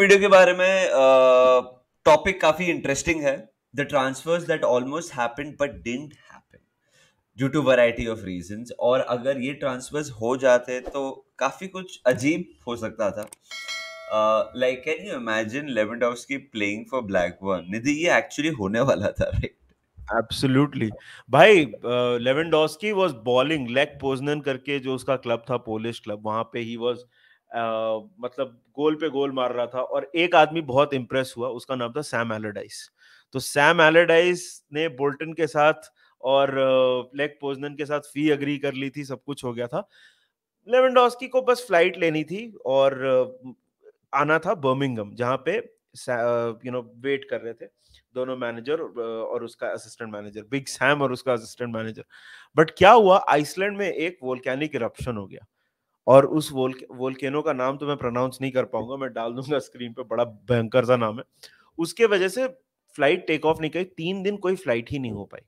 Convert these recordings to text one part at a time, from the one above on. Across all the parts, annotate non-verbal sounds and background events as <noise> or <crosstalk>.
Video के बारे में टॉपिक uh, काफी इंटरेस्टिंग है the transfers that almost happened but didn't happen due to variety of reasons और अगर ये ट्रांसफर्स हो जाते तो काफी कुछ अजीब हो सकता था like can you imagine Lewandowski playing for Blackburn Nidhi ये एक्चुअली होने वाला था राइट एब्सोल्युटली भाई Lewandowski was bowling Lech Poznan करके जो उसका क्लब था पोलिश क्लब वहां पे ही वाज was... मतलब गोल पे गोल मार रहा था और एक आदमी बहुत इंप्रेस हुआ उसका नाम था सैम एलरडाइस तो सैम एलरडाइस ने बोल्टन के साथ और लेग पोजनन के साथ फी अग्री कर ली थी सब कुछ हो गया था लेवनडॉस्की को बस फ्लाइट लेनी थी और आना था बर्मिंगम जहाँ पे यू नो वेट कर रहे थे दोनों मैनेजर और उसका असिस्टेंट मैनेजर बिग सैम और उसका असिस्टेंट मैनेजर बट क्या हुआ आइसलैंड में एक वोल्कैनिक इरप्शन हो गया और उस वोल्केनो का नाम तो मैं प्रोनाउंस नहीं कर पाऊंगा मैं डाल दूंगा स्क्रीन पे बड़ा भयंकर सा नाम है उसके वजह से फ्लाइट टेक ऑफ नहीं करी तीन दिन कोई फ्लाइट ही नहीं हो पाई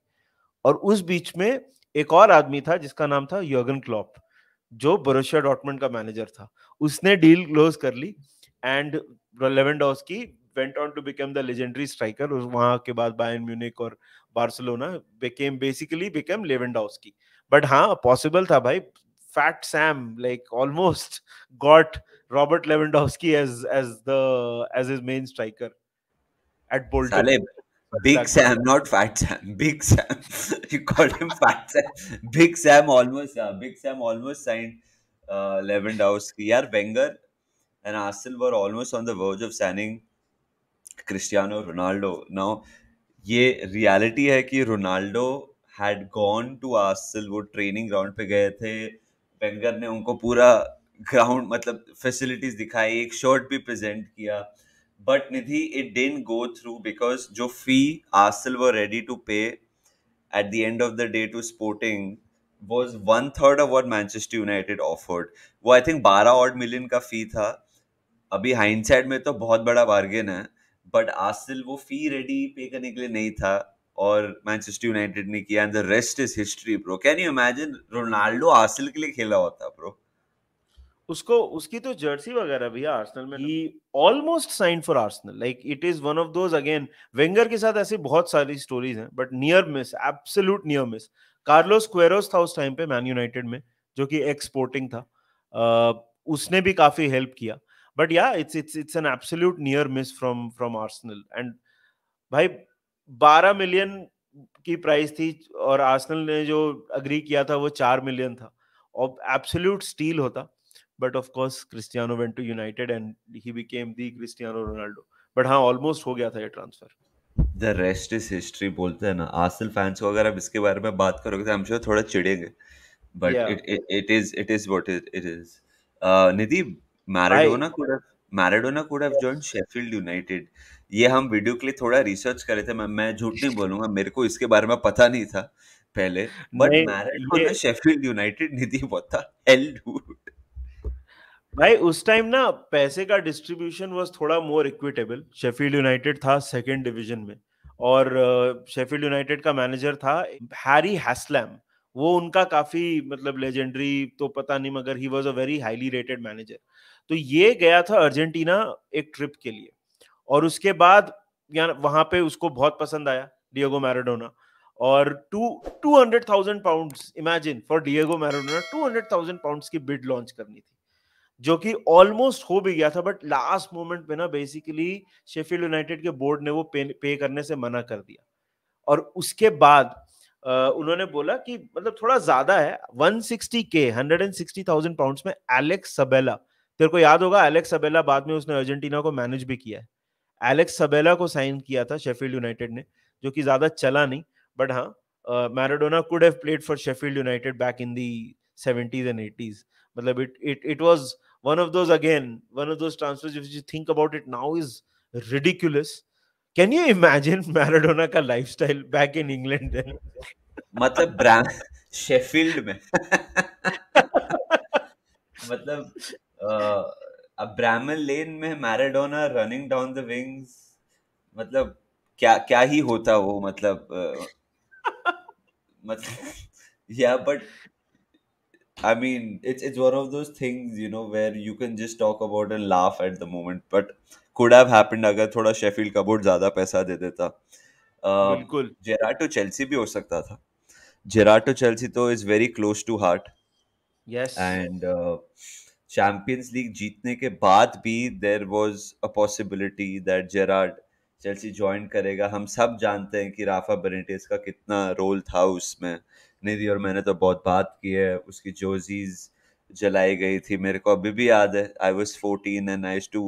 और उस बीच में एक और आदमी था जिसका नाम था योगन क्लॉप जो बरोशिया डॉटमेंट का मैनेजर था उसने डील क्लोज कर ली and Lewandowski went on to become the legendary striker और वहां के बाद बाय म्यूनिक और Barcelona became basically become Lewandowski but हाँ पॉसिबल था भाई Fat Sam like almost got Robert Lewandowski as as the as his main striker at Bolton. Salib. Big exactly. Sam, not Fat Sam. Big Sam. you called him Fat Sam. Big Sam almost. Uh, Big Sam almost signed uh, Lewandowski. Yeah, Wenger and Arsenal were almost on the verge of signing Cristiano Ronaldo. Now, ये reality है कि Ronaldo had gone to Arsenal वो training ground पे गए थे Wenger ने उनको पूरा ग्राउंड मतलब फैसिलिटीज दिखाई एक शर्ट भी प्रेजेंट किया but Nidhi it didn't go through because जो fee Arsenal were ready to pay at the end of the day to Sporting was one third of what Manchester United offered वो I think बारह odd million का fee था अभी hind side में तो बहुत बड़ा बार्गेन है बट आसल वो फी रेडी पे करने के लिए नहीं था और मैनचेस्टर यूनाइटेड ने किया and the rest is history bro can you imagine Ronaldo Arsenal के लिए खेला होता ब्रो उसको उसकी तो जर्सी वगैरह भी है आर्सेनल में ही almost sign for Arsenal like it is one of those again Wenger के साथ ऐसी बहुत सारी स्टोरीज हैं but near miss absolute near miss Carlos Queiroz था उस टाइम पे मैन यूनाइटेड में जो कि एक्सपोर्टिंग था uh, उसने भी काफी हेल्प किया but yeah it's it's it's an absolute near miss from from Arsenal and भाई 12 मिलियन की प्राइस थी और आर्सेनल ने जो अग्री किया था वो 4 मिलियन था और एब्सोल्यूट स्टील होता but of course Cristiano went to United and he became the Cristiano Ronaldo but हाँ ऑलमोस्ट हो गया था ये transfer the rest is history बोलते हैं ना आर्सेनल फैंस को अगर आप इसके बारे में बात करोगे तो हम एम थोड़ा चिढ़ेंगे but it is it is what it is Nidhi Maradona could have Maradona could have joined Sheffield United ये हम वीडियो के लिए थोड़ा रिसर्च कर रहे थे मैं मैं झूठ नहीं बोलूंगा मेरे को इसके बारे में पता नहीं था पहले बट मैरिड को शेफील्ड यूनाइटेड नहीं थी पता हेल डूड भाई उस टाइम ना पैसे का डिस्ट्रीब्यूशन वाज थोड़ा मोर इक्विटेबल शेफील्ड यूनाइटेड था सेकंड डिवीजन में और शेफील्ड यूनाइटेड का मैनेजर था हैरी हैस्लैम वो उनका काफी मतलब लेजेंडरी तो पता नहीं मगर he was a very highly rated manager तो ये गया था अर्जेंटीना एक ट्रिप के लिए और उसके बाद वहां पे उसको बहुत पसंद आया डिएगो मैराडोना और two two hundred thousand pound imagine for Diego Maradona two hundred thousand pound की बिड लॉन्च करनी थी जो कि ऑलमोस्ट हो भी गया था बट लास्ट मोमेंट पे ना बेसिकली शेफील्ड यूनाइटेड के बोर्ड ने वो पे, पे करने से मना कर दिया और उसके बाद उन्होंने बोला कि मतलब थोड़ा ज्यादा है 160 के 160,000 पाउंड्स में एलेक्स सबेला तेरे को याद होगा एलेक्स सबेला बाद में उसने अर्जेंटीना को मैनेज भी किया है एलेक्स सबेला को साइन किया था शेफील्ड यूनाइटेड ने जो कि ज्यादा चला नहीं बट हाँ Maradona could have played for Sheffield United back in the seventies and eighties मतलब it it it was one of those again one of those transfer think about it now is ridiculous can you imagine Maradona का life style back in England मतलब brand Sheffield में <laughs> मतलब अब Bramall Lane में Maradona running down the wings मतलब क्या क्या ही होता वो मतलब मतलब yeah but I mean, it's it's one of those things, you know, where you can just talk about and laugh at the moment. But could have happened अगर थोड़ा शेफील्ड का बोर्ड ज्यादा पैसा दे देता बिल्कुल जेराटो चेल्सी भी हो सकता था जेराटो चेल्सी तो is very close to heart yes and Champions League जीतने के बाद भी there was a possibility that Gerrard Chelsea join करेगा हम सब जानते हैं कि राफा बरेंटेस का कितना रोल था उसमें निधि और मैंने तो बहुत बात की है उसकी जोजीज जलाई गई थी मेरे को अभी भी याद है I was fourteen and I too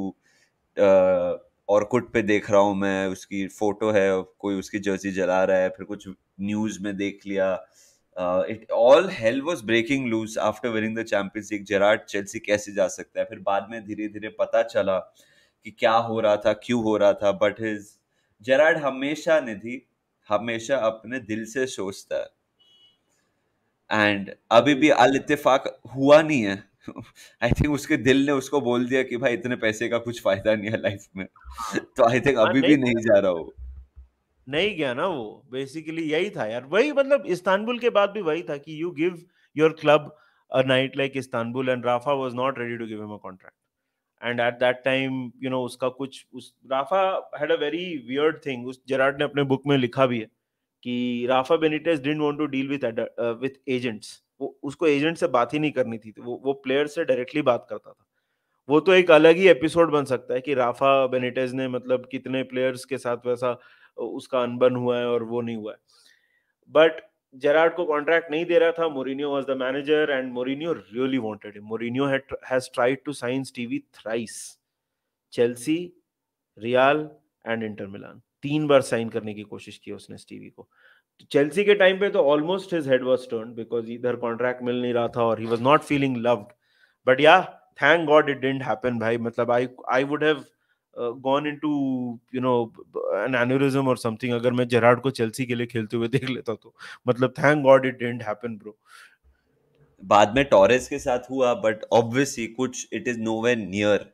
और कुट पे देख रहा हूँ मैं उसकी फ़ोटो है कोई उसकी जर्सी जला रहा है फिर कुछ न्यूज़ में देख लिया uh, it all hell was breaking loose after winning the Champions League. Gerard Chelsea कैसे जा सकता है फिर बाद में धीरे धीरे पता चला कि क्या हो रहा था क्यों हो रहा था बट हिज जेरार्ड हमेशा निधि हमेशा अपने दिल से सोचता है एंड अभी भी अल इतफाक हुआ नहीं है आई <laughs> थिंक उसके दिल ने उसको बोल दिया कि भाई इतने पैसे का कुछ फायदा नहीं है लाइफ में <laughs> तो आई थिंक हाँ, अभी भी नहीं जा रहा हूँ नहीं गया ना वो बेसिकली यही था यार वही मतलब इस्तानबुल के बाद भी वही था कि you give your club a night like Istanbul and Rafa was not ready to give him a contract and at that time you know उसका कुछ उस Rafa had a very weird thing उस जेराड ने अपने book में लिखा भी है कि Rafa Benitez didn't want to deal with with agents वो उसको एजेंट से बात ही नहीं करनी थी तो वो वो प्लेयर से डायरेक्टली बात करता था वो तो एक अलग ही एपिसोड बन सकता है कि राफा बेनिटेज ने मतलब कितने प्लेयर्स के साथ वैसा उसका अनबन हुआ है और वो नहीं हुआ है बट जेरार्ड को कॉन्ट्रैक्ट नहीं दे रहा था Mourinho was the manager and Mourinho really wanted Mourinho has tried to sign Stevie thrice Chelsea Real and Inter Milan तीन बार साइन करने की कोशिश की उसने स्टीवी को चेल्सी तो के टाइम पे तो almost his head was turn because इधर कॉन्ट्रैक्ट मिल नहीं रहा था और he was not feeling loved but yeah thank God it didn't happen भाई मतलब I I would have gone in to you know an aneurysm or something अगर मैं जेराड को चेल्सी के लिए खेलते हुए देख लेता तो मतलब thank God it didn't happen bro बाद में टॉरेस के साथ हुआ बट ऑब्वियसली कुछ it is no way near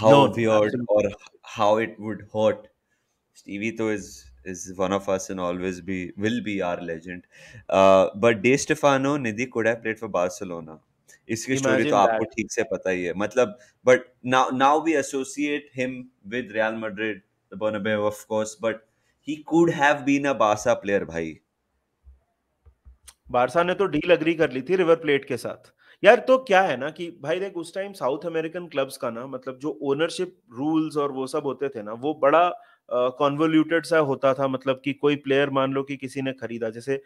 how weird और how it would hurt Stevie तो is is one of us and always be will be our legend but Di Stefano Nidhi could could have for for इसकी story तो आपको ठीक से पता ही है मतलब but now now we associate him with Real Madrid the Bernabeu of course but he could have been a Barca player भाई बारसा ने तो डील अग्री कर ली थी रिवर प्लेट के साथ यार तो क्या है ना कि भाई देख उस टाइम साउथ अमेरिकन क्लब्स का ना मतलब जो ओनरशिप रूल्स और वो सब होते थे ना वो बड़ा कॉन्वोल्यूटेड uh, सा होता था मतलब कि कोई प्लेयर मान लो कि किसी ने खरीदा जैसे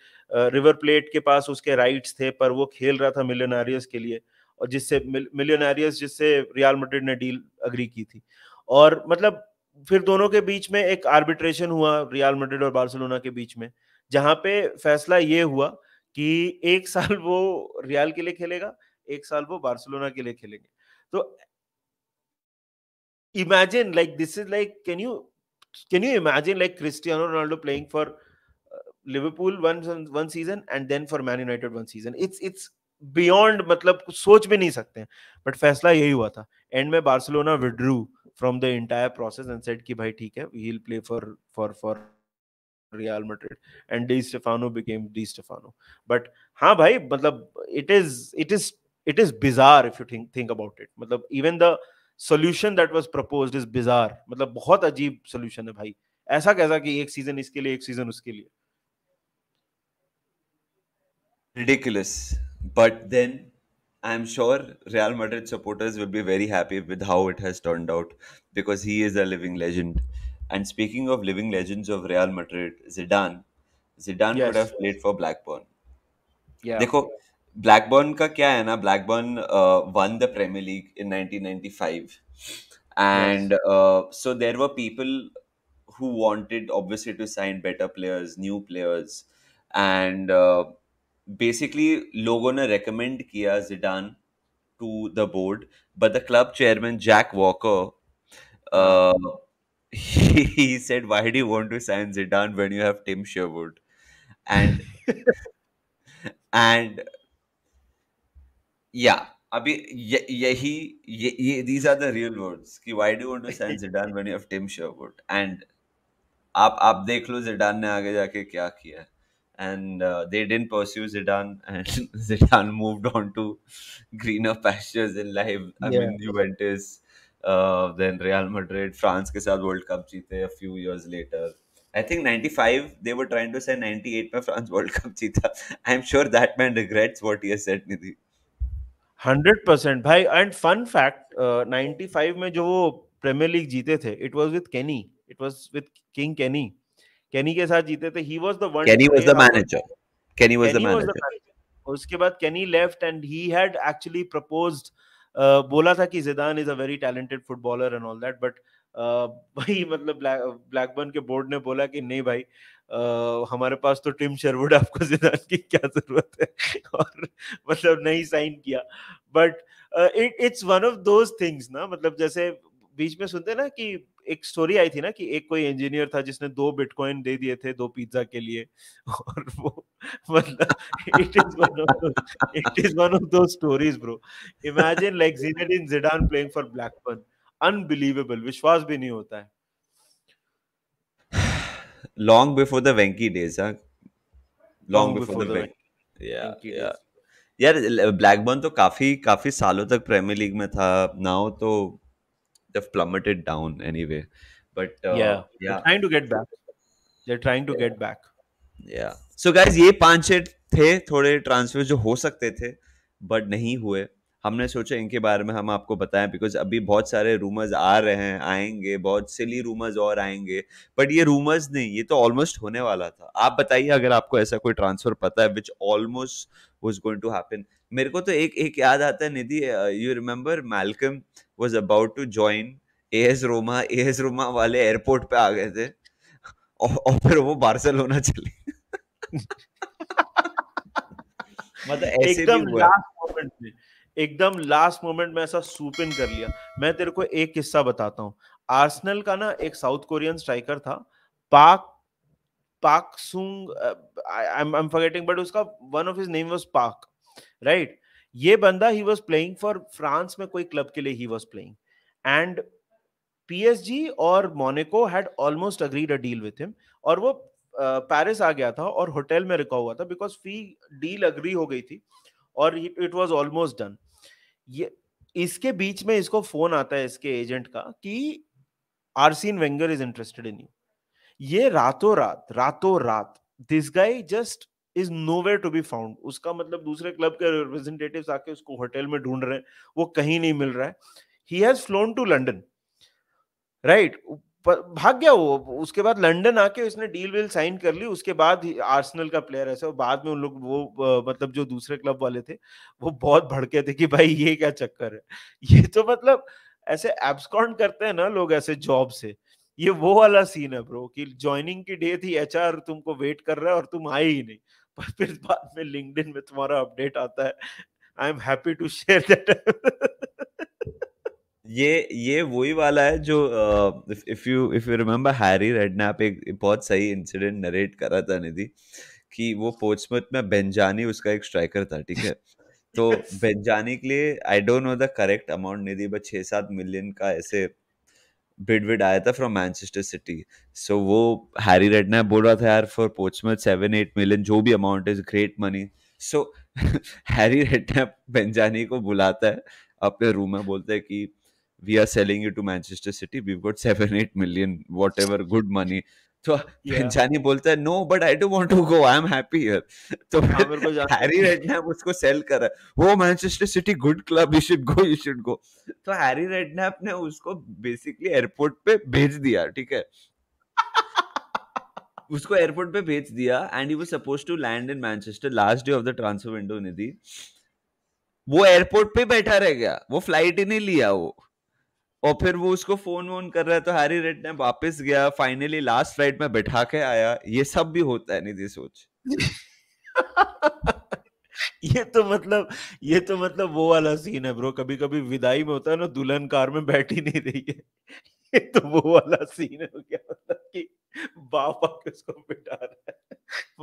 रिवर uh, प्लेट के पास उसके राइट्स थे पर वो खेल रहा था मिलियनारियस के लिए और जिससे मिलियनारियस जिससे रियल मड्रिड ने डील अग्री की थी और मतलब फिर दोनों के बीच में एक आर्बिट्रेशन हुआ रियाल मड्रिड और बार्सिलोना के बीच में जहां पे फैसला ये हुआ कि एक <laughs> साल वो रियाल के लिए खेलेगा एक साल वो बार्सिलोना के लिए खेलेंगे तो imagine like this is like can you can you imagine like Cristiano Ronaldo playing for uh, Liverpool one one season and then for Man United one season? It's it's beyond मतलब कुछ सोच भी नहीं सकते हैं बट फैसला यही हुआ था एंड में Barcelona withdrew from the entire process and set कि भाई ठीक है we will play for for for Real Madrid and Di Stefano became Di Stefano but हाँ भाई मतलब it is it is it is bizarre if you think think about it मतलब even the solution that was propose is bizarre मतलब बहुत अजीब solution है भाई ऐसा कैसा कि एक सीजन इसके लिए एक सीजन उसके लिए ridiculous but then i'm sure real madrid supporters will be very happy with how it has turned out because he is a living legend and speaking of living legends of real madrid zidane zidane yes. could have played for blackburn yeah देखो Blackburn का क्या है ना Blackburn won uh, the Premier League in 1995 and uh, so there were people who wanted obviously to sign better players new players and uh, basically logon ne recommend kiya zidane to the board but the club chairman jack walker he, he said why do you want to sign zidane when you have tim sherwood and <laughs> and yeah. Abhi, ye, ye, ye, these are the real words. कि why do you want to sign <laughs> Zidane when you have Tim Sherwood? And आप आप देख लो Zidane ने आगे जाके क्या किया and uh, they didn't pursue Zidane, <laughs> and Zidane moved on to greener pastures in life. I yeah. mean, Juventus, uh, then Real Madrid, France के साथ World Cup जीते a few years later. I think 95, they were trying to say 98 में France World Cup जीता. I'm sure that man regrets what he has said, Nidhi. Hundred percent भाई and fun fact ninety five में जो वो Premier League जीते थे it was with Kenny it was with King Kenny Kenny के साथ जीते थे he was the one Kenny was the manager Kenny was the manager उसके बाद Kenny left and he had actually proposed बोला था कि Zidane is a very talented footballer and all that but <laughs> भाई मतलब ब्लैकबर्न के बोर्ड ने बोला कि नहीं भाई आ, हमारे पास तो टीम शेरवुड आपको जिदान की क्या जरूरत है <laughs> और मतलब नहीं साइन किया but it it's one of those things ना मतलब जैसे बीच में सुनते ना कि एक स्टोरी आई थी ना कि एक कोई इंजीनियर था जिसने दो बिटकॉइन दे दिए थे दो पिज्जा के लिए <laughs> और वो मतलब it is one of it is one of those stories bro imagine like Zinedine Zidane playing for Blackburn unbelievable विश्वास भी नहीं होता है long before the Venky days long before long यार ब्लैकबर्न तो काफी काफी सालों तक प्रीमियर लीग में था नाउ तो they plummeted down anyway but yeah trying to get back they are trying to get back yeah so guys ये पांच छह थे थोड़े ट्रांसफर जो हो सकते थे बट नहीं हुए हमने सोचा इनके बारे में हम आपको बताएं बिकॉज अभी बहुत सारे रूमर्स आ रहे हैं आएंगे बहुत सिली रूमर्स और आएंगे बट ये रूमर्स नहीं ये तो ऑलमोस्ट होने वाला था आप बताइए अगर आपको ऐसा कोई ट्रांसफर पता है which almost was going to happen मेरे को तो एक एक याद आता है Nidhi you remember Malcom was about to join A S Roma A S Roma वाले एयरपोर्ट पे आ गए थे और, फिर वो बार्सिलोना चले <laughs> मतलब ऐसे भी हुआ एकदम लास्ट मोमेंट में ऐसा सूप इन कर लिया मैं तेरे को एक किस्सा बताता हूँ आर्सनल का ना एक साउथ कोरियन स्ट्राइकर था Park Park Sung I am forgetting but उसका one of his name was Park right ये बंदा he was playing for France में कोई क्लब के लिए he was playing and PSG और Monaco had almost agreed a deal with him और वो पेरिस uh, आ गया था और होटल में रुका हुआ था बिकॉज फी डील अग्री हो गई थी और इट वाज ऑलमोस्ट डन ये इसके बीच में इसको फोन आता है इसके एजेंट का कि Arsene Wenger is interested in you ये रातों रात रातों रात this guy just is no way to be found उसका मतलब दूसरे क्लब के रिप्रेजेंटेटिव आके उसको होटल में ढूंढ रहे हैं वो कहीं नहीं मिल रहा है he has flown to London right पर भाग गया वो उसके बाद लंडन आके उसने डील विल साइन कर ली उसके बाद आर्सेनल का प्लेयर ऐसा बाद में उन लोग वो मतलब जो दूसरे क्लब वाले थे वो बहुत भड़के थे कि भाई ये क्या चक्कर है <laughs> ये तो मतलब ऐसे एब्सकॉन करते हैं ना लोग ऐसे जॉब से ये वो वाला सीन है ब्रो कि ज्वाइनिंग की डे थी एच तुमको वेट कर रहा है और तुम आए ही नहीं <laughs> पर फिर बाद में लिंकड में तुम्हारा अपडेट आता है I am happy to share that ये ये वही वाला है जो if you if you remember Harry Redknapp एक बहुत सही इंसिडेंट नरेट करा था निधि कि वो पोचमत में बेंजानी उसका एक स्ट्राइकर था ठीक है तो बेंजानी <laughs> के लिए I don't know the correct amount Nidhi but छः सात मिलियन का ऐसे बिड विड आया था फ्रॉम मैनचेस्टर सिटी सो वो हैरी रेडना बोल रहा था यार for Portsmouth seven eight million जो भी amount is great money so Harry Redknapp Benjani को बुलाता है अपने रूम में बोलते हैं कि we are selling you to Manchester City. We've got seven, eight million, whatever, good money. तो पंचानी बोलता है no but I don't want to go I am happy here तो हाँ, हैरी रेडनैप उसको सेल कर रहा है वो Manchester City good club you should go you should go तो हैरी रेडनैप ने उसको बेसिकली एयरपोर्ट पे भेज दिया ठीक है <laughs> उसको एयरपोर्ट पे भेज दिया and he was suppose to land in Manchester last day of the transfer window Nidhi वो एयरपोर्ट पे बैठा रह गया वो फ्लाइट ही नहीं लिया वो और फिर वो उसको फोन वोन कर रहा है तो हैरी रेड ने वापस गया फाइनली लास्ट फ्लाइट में बैठा के आया ये सब भी होता है निधि सोच <laughs> ये तो मतलब ये तो मतलब वो वाला सीन है ब्रो कभी कभी विदाई में होता है ना दुल्हन कार में बैठी नहीं रही है ये तो वो वाला सीन हो गया मतलब कि बापा किसको बिठा रहा है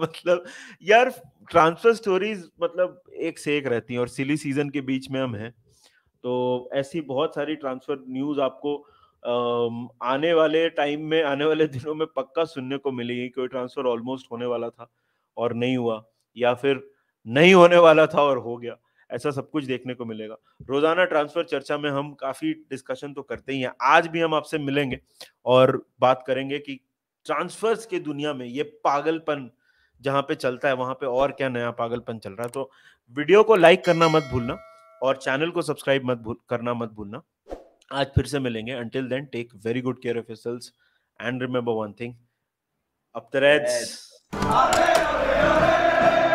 मतलब यार ट्रांसफर स्टोरीज मतलब एक से एक रहती हैं और सिली सीजन के बीच में हम हैं तो ऐसी बहुत सारी ट्रांसफर न्यूज आपको आने वाले टाइम में आने वाले दिनों में पक्का सुनने को मिलेगी कोई ट्रांसफर ऑलमोस्ट होने वाला था और नहीं हुआ या फिर नहीं होने वाला था और हो गया ऐसा सब कुछ देखने को मिलेगा रोजाना ट्रांसफर चर्चा में हम काफी डिस्कशन तो करते ही हैं आज भी हम आपसे मिलेंगे और बात करेंगे कि ट्रांसफर्स के दुनिया में ये पागलपन जहां पे चलता है वहां पे और क्या नया पागलपन चल रहा है तो वीडियो को लाइक करना मत भूलना और चैनल को सब्सक्राइब मत भूल करना मत भूलना आज फिर से मिलेंगे until then take very good care of selves and remember one thing अब तरह